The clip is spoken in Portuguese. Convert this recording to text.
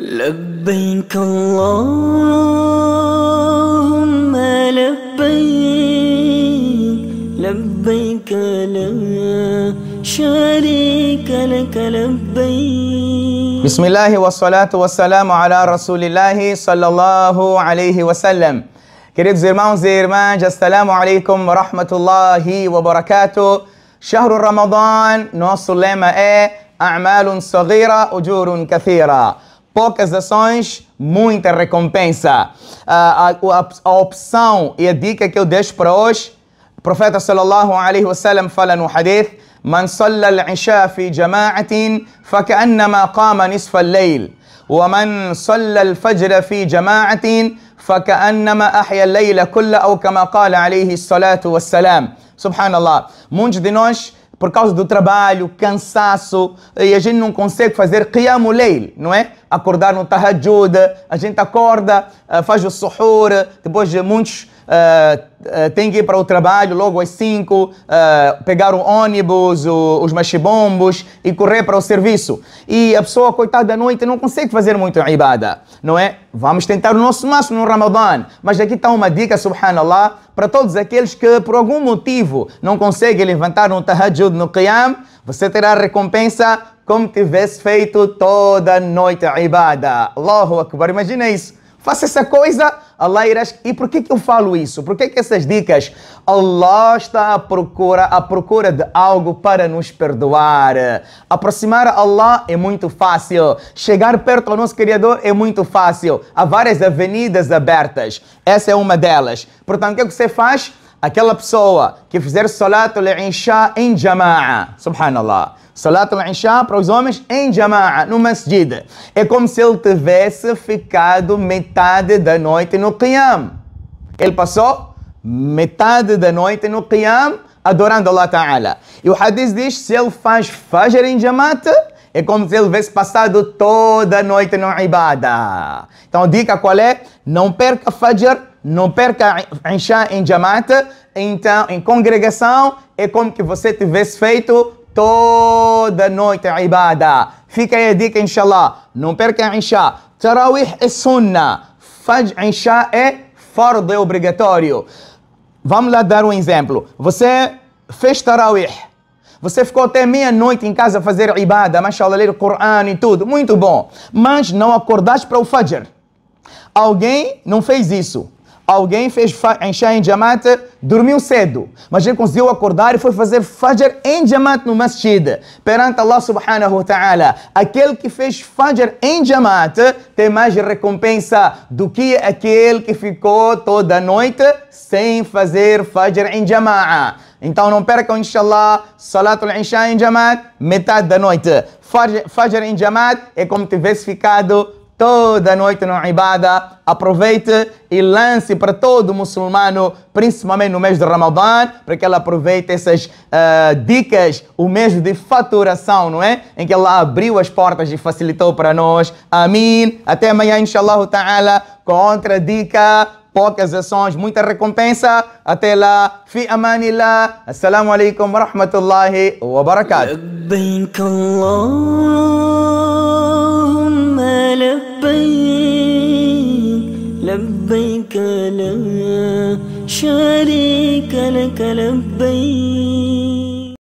لبيك اللهم لبيك لبيك لا شريك لك لبيك بسم الله والصلاة والسلام على رسول الله صلى الله عليه وسلم Queridos irmãos e irmãs, assalamu alaikum wa rahmatullahi wa barakatuh. شهر رمضان نوصل لما ايه أعمال صغيرة أجور كثيرة. poucas ações, muita recompensa. Ah, a, a, a, opção e a dica que eu deixo para hoje, o profeta sallallahu alaihi wasallam fala no hadith, من صلى العشاء في جماعة فكأنما قام نصف الليل ومن صلى الفجر في جماعة فكأنما أحيا الليل كله أو كما قال عليه الصلاة والسلام. Subhanallah. Muitos de nós por causa do trabalho, cansaço, e a gente não consegue fazer qiyamul leil, não é? Acordar no tahajjud, a gente acorda, eh, faz o suhoor, depois de muitos uh, tem que ir para o trabalho logo às 5, uh, ah, pegar o ônibus, o, os machibombos e correr para o serviço. E a pessoa, coitada, da noite não consegue fazer muito a ibada, não é? Vamos tentar o nosso máximo no Ramadã. Mas aqui está uma dica, subhanallah, para todos aqueles que por algum motivo não conseguem levantar um tahajjud no Qiyam, você terá recompensa como tivesse feito toda noite a ibada. Allahu Akbar, imagina isso. Faça essa coisa, Allah irá E por que, que eu falo isso? Por que, que essas dicas? Allah está à procura, à procura de algo para nos perdoar. Aproximar a Allah é muito fácil. Chegar perto ao nosso Criador é muito fácil. Há várias avenidas abertas. Essa é uma delas. Portanto, o que, é que você faz? aquela pessoa que fizer Salatul Isha em Jama'a, subhanallah. Salatul Isha para os homens em Jama'a, no masjid. É como se ele tivesse ficado metade da noite no Qiyam. Ele passou metade da noite no Qiyam adorando Allah Ta'ala. E o Hadith diz: se ele faz Fajr em jamaat, é como se ele tivesse passado toda a noite no Ibada. Então, dica qual é? Não perca Fajr não perca Isha em jamat, então em congregação é como que você tivesse feito toda noite a ibada. Fica aí a dica, inshallah. Não perca Isha. Tarawih é sunnah. Faj Isha é fardo, é obrigatório. Vamos lá dar um exemplo. Você fez Tarawih. Você ficou até meia-noite em casa a fazer ibada, mashallah, ler o Coran e tudo. Muito bom. Mas não acordaste para o Fajr. Alguém não fez isso. Alguém fez Isha em Jamaat, dormiu cedo, mas ele conseguiu acordar e foi fazer Fajr em Jamaat no Masjid, perante Allah subhanahu wa ta'ala. Aquele que fez Fajr em Jamaat tem mais recompensa do que aquele que ficou toda noite sem fazer Fajr em Jamaat. Então não percam, inshallah, Salatul Isha em Jamaat, metade da noite. Fajr, fajr em Jamaat é como tivesse ficado toda noite na ibada. Aproveite e lance para todo muçulmano, principalmente no mês de Ramadã, para que ele aproveite essas uh, dicas, o mês de faturação, não é? Em que Allah abriu as portas e facilitou para nós. Amin. Até amanhã, inshallah ta'ala, com outra dica. Poucas ações, muita recompensa. Até lá. Fi amanillah. Assalamu alaikum wa rahmatullahi wa barakatuh. لبيك لا شريك لك لبيك